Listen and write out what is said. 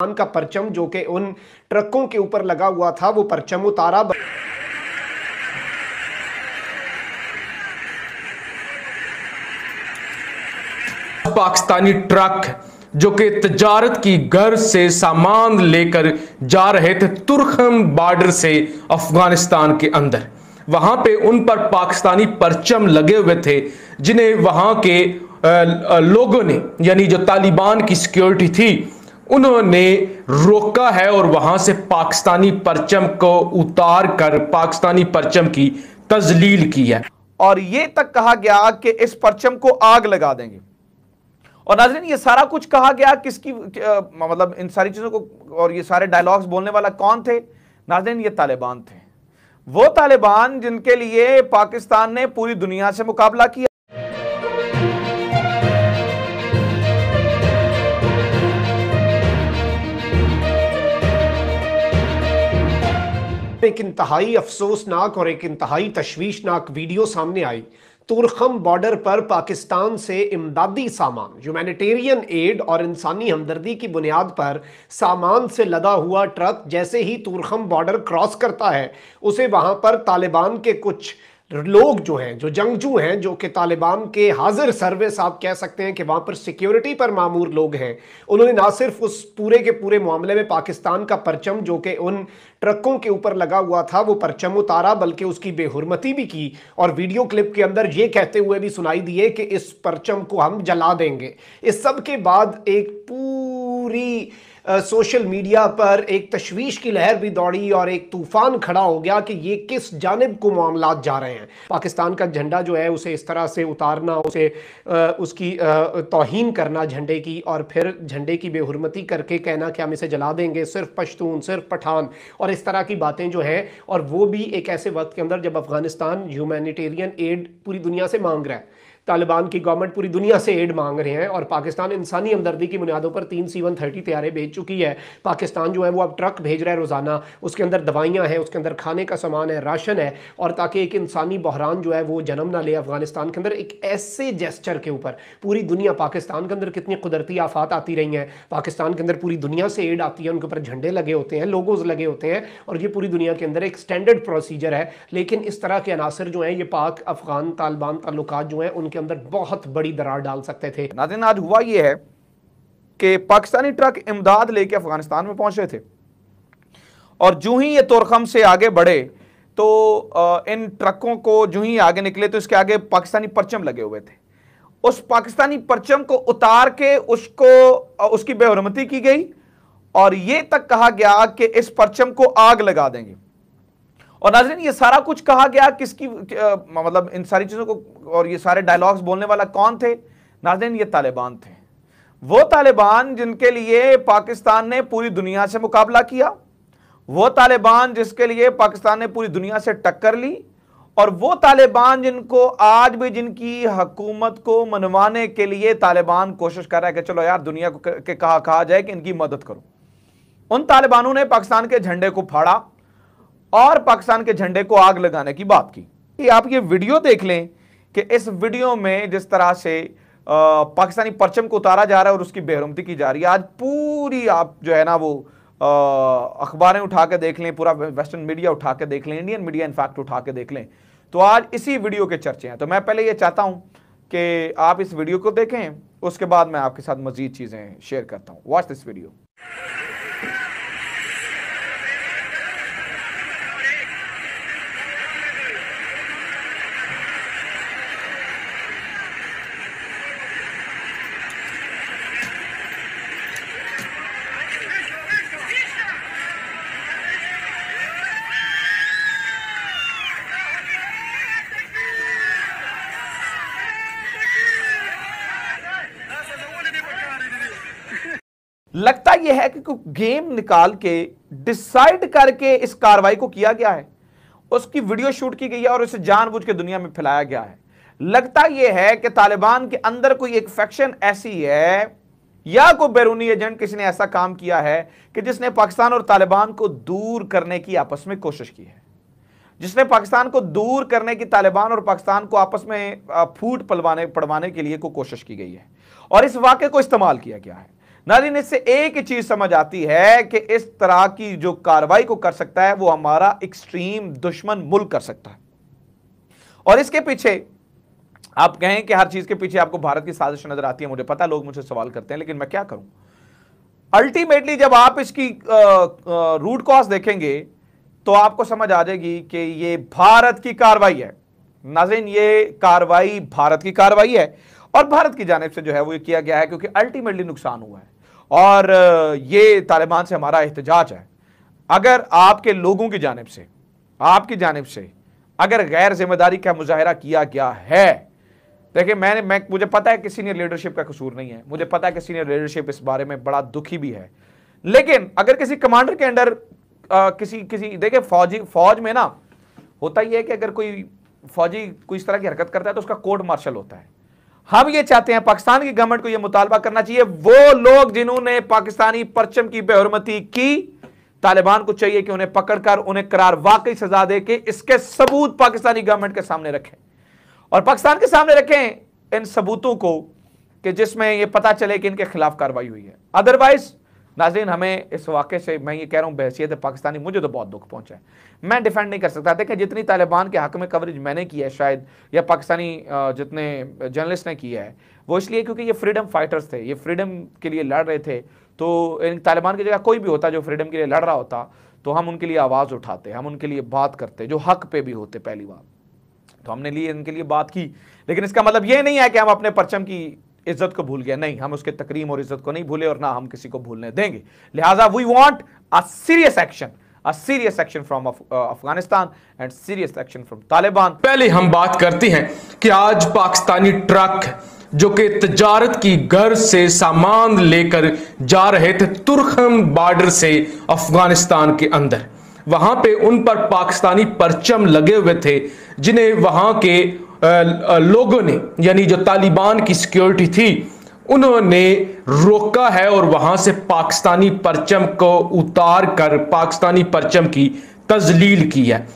पाकिस्तान का परचम जो कि उन ट्रकों के ऊपर लगा हुआ था वो परचम उतारा पाकिस्तानी ट्रक जो कि तजारत की घर से सामान लेकर जा रहे थे तुर्खम बॉर्डर से अफगानिस्तान के अंदर वहां पे उन पर पाकिस्तानी परचम लगे हुए थे जिन्हें वहां के लोगों ने यानी जो तालिबान की सिक्योरिटी थी उन्होंने रोका है और वहां से पाकिस्तानी परचम को उतार कर पाकिस्तानी परचम की तजलील की है और यह तक कहा गया कि इस परचम को आग लगा देंगे और नाजरीन ये सारा कुछ कहा गया किसकी मतलब इन सारी चीज़ों को और ये सारे डायलॉग्स बोलने वाला कौन थे नाजरीन ये तालिबान थे वो तालिबान जिनके लिए पाकिस्तान ने पूरी दुनिया से मुकाबला किया एक इंतहाई अफसोसनाक और एक इंतहाई तशवीशनाक वीडियो सामने आई तुरखम बॉर्डर पर पाकिस्तान से इमदादी सामान ह्यूमैनिटेरियन एड और इंसानी हमदर्दी की बुनियाद पर सामान से लदा हुआ ट्रक जैसे ही तुरखम बॉर्डर क्रॉस करता है उसे वहाँ पर तालिबान के कुछ लोग जो हैं जो जंगजू हैं जो कि तालिबान के हाजिर सर्विस आप कह सकते हैं कि वहाँ पर सिक्योरिटी पर मामूर लोग हैं उन्होंने ना सिर्फ उस पूरे के पूरे मामले में पाकिस्तान का परचम जो कि उन ट्रकों के ऊपर लगा हुआ था वो परचम उतारा बल्कि उसकी बेहरमती भी की और वीडियो क्लिप के अंदर ये कहते हुए भी सुनाई दिए कि इस परचम को हम जला देंगे इस सब के बाद एक पूरी सोशल मीडिया पर एक तशवीश की लहर भी दौड़ी और एक तूफान खड़ा हो गया कि ये किस जानब को मामला जा रहे हैं पाकिस्तान का झंडा जो है उसे इस तरह से उतारना उसे आ, उसकी तोहन करना झंडे की और फिर झंडे की बेहरमती करके कहना कि हम इसे जला देंगे सिर्फ पश्तून सिर्फ पठान और इस तरह की बातें जो हैं और वो भी एक ऐसे वक्त के अंदर जब अफगानिस्तान ह्यूमैनिटेरियन एड पूरी दुनिया से मांग रहा है तालिबान की गवर्नमेंट पूरी दुनिया से एड मांग रहे हैं और पाकिस्तान इंसानी हमदर्दी की बुनियादों पर तीन सी वन थर्टी तैयारें भेज चुकी है पाकिस्तान जो है वो अब ट्रक भेज रहा है रोज़ाना उसके अंदर दवाइयाँ हैं उसके अंदर खाने का सामान है राशन है और ताकि एक इंसानी बहरान जो है वो जन्म ना ले अफगानिस्तान के अंदर एक ऐसे जेस्चर के ऊपर पूरी दुनिया पाकिस्तान के अंदर कितनी कुदरती आफात आती रही हैं पाकिस्तान के अंदर पूरी दुनिया से एड आती है उनके ऊपर झंडे लगे होते हैं लोगोज लगे होते हैं और ये पूरी दुनिया के अंदर एक स्टैंडर्ड प्रोसीजर है लेकिन इस तरह के अनासर जो हैं ये पाक अफगान तालिबान ताल्लुक जो हैं उनके के अंदर बहुत बड़ी दरार डाल सकते थे नादिन आज हुआ यह है कि पाकिस्तानी ट्रक इमदाद लेके अफगानिस्तान में पहुंचे थे और जू ही ये तोरखम से आगे बढ़े तो इन ट्रकों को जू ही आगे निकले तो इसके आगे पाकिस्तानी परचम लगे हुए थे उस पाकिस्तानी परचम को उतार के उसको उसकी बेहरमती की गई और ये तक कहा गया कि इस परचम को आग लगा देंगे और नाजरीन ये सारा कुछ कहा गया किसकी आ, मतलब इन सारी चीज़ों को और ये सारे डायलॉग्स बोलने वाला कौन थे नाजरीन ये तालिबान थे वो तालिबान जिनके लिए पाकिस्तान ने पूरी दुनिया से मुकाबला किया वो तालिबान जिसके लिए पाकिस्तान ने पूरी दुनिया से टक्कर ली और वो तालिबान जिनको आज भी जिनकी हकूमत को मनवाने के लिए तालिबान कोशिश कर रहा है कि चलो यार दुनिया को के कहा कहा जाए कि इनकी मदद करो उन तालिबानों ने पाकिस्तान के झंडे को फाड़ा और पाकिस्तान के झंडे को आग लगाने की बात की आप ये वीडियो देख लें कि इस वीडियो में जिस तरह से पाकिस्तानी परचम को उतारा जा रहा है और उसकी बेहरमती की जा रही है आज पूरी आप जो है ना वो अखबारें उठा के देख लें पूरा वेस्टर्न मीडिया उठा के देख लें इंडियन मीडिया इनफैक्ट उठा के देख लें तो आज इसी वीडियो के चर्चे हैं तो मैं पहले ये चाहता हूँ कि आप इस वीडियो को देखें उसके बाद मैं आपके साथ मजीद चीज़ें शेयर करता हूँ वॉच दिस वीडियो लगता यह है कि गेम निकाल के डिसाइड करके इस कार्रवाई को किया गया है उसकी वीडियो शूट की गई है और इसे जानबूझ के दुनिया में फैलाया गया है लगता यह है कि तालिबान के अंदर कोई एक फैक्शन ऐसी है या कोई बैरूनी एजेंट किसी ने ऐसा काम किया है कि जिसने पाकिस्तान और तालिबान को दूर करने की आपस में कोशिश की है जिसने पाकिस्तान को दूर करने की तालिबान और पाकिस्तान को आपस में फूट पलवाने पड़वाने के लिए को कोशिश की गई है और इस वाक्य को इस्तेमाल किया गया है नाजिन इससे एक ही चीज समझ आती है कि इस तरह की जो कार्रवाई को कर सकता है वो हमारा एक्सट्रीम दुश्मन मुल्क कर सकता है और इसके पीछे आप कहें कि हर चीज के पीछे आपको भारत की साजिश नजर आती है मुझे पता है लोग मुझसे सवाल करते हैं लेकिन मैं क्या करूं अल्टीमेटली जब आप इसकी रूट कॉज देखेंगे तो आपको समझ आ जाएगी कि ये भारत की कार्रवाई है नाजिन ये कार्रवाई भारत की कार्रवाई है और भारत की जानब से जो है वो ये किया गया है क्योंकि अल्टीमेटली नुकसान हुआ है और ये तालिबान से हमारा एहतजाज है अगर आपके लोगों की जानब से आपकी जानब से अगर गैर जिम्मेदारी का मुजाहरा किया गया है देखिए मैंने मैं मुझे पता है कि सीनियर लीडरशिप का कसूर नहीं है मुझे पता है कि सीनियर लीडरशिप इस बारे में बड़ा दुखी भी है लेकिन अगर किसी कमांडर के अंडर किसी किसी देखिए फौजी फौज में ना होता ही है कि अगर कोई फौजी कोई इस तरह की हरकत करता है तो उसका कोर्ट मार्शल होता है हम ये चाहते हैं पाकिस्तान की गवर्नमेंट को यह मुतालबा करना चाहिए वो लोग जिन्होंने पाकिस्तानी परचम की बेहरमती की तालिबान को चाहिए कि उन्हें पकड़कर उन्हें करार वाकई सजा दे के इसके सबूत पाकिस्तानी गवर्नमेंट के सामने रखें और पाकिस्तान के सामने रखें इन सबूतों को कि जिसमें यह पता चले कि इनके खिलाफ कार्रवाई हुई है अदरवाइज नाजरीन हमें इस वाक़े से मैं ये कह रहा हूँ बहसीत पाकिस्तानी मुझे तो बहुत दुख पहुँचा है मैं डिफेंड नहीं कर सकता देखें जितनी तालिबान के हक में कवरेज मैंने की है शायद या पाकिस्तानी जितने जर्नलिस्ट ने किया है वो इसलिए क्योंकि ये फ्रीडम फाइटर्स थे ये फ्रीडम के लिए लड़ रहे थे तो तालिबान की जगह कोई भी होता जो फ्रीडम के लिए लड़ रहा होता तो हम उनके लिए आवाज़ उठाते हम उनके लिए बात करते जो हक पे भी होते पहली बार तो हमने लिए इनके लिए बात की लेकिन इसका मतलब ये नहीं है कि हम अपने परचम की इज्जत को भूल गया नहीं हम उसके तकरीम और इज्जत को नहीं भूले और ना हम किसी को भूलने देंगे लिहाजा we want a serious action a serious action from Af uh, Afghanistan and serious action पहले हम बात करते हैं कि आज पाकिस्तानी ट्रक जो कि तजारत की घर से सामान लेकर जा रहे थे तुर्खम बॉर्डर से अफगानिस्तान के अंदर वहां पे उन पर पाकिस्तानी परचम लगे हुए थे जिन्हें वहां के लोगों ने यानी जो तालिबान की सिक्योरिटी थी उन्होंने रोका है और वहां से पाकिस्तानी परचम को उतार कर पाकिस्तानी परचम की तजलील की है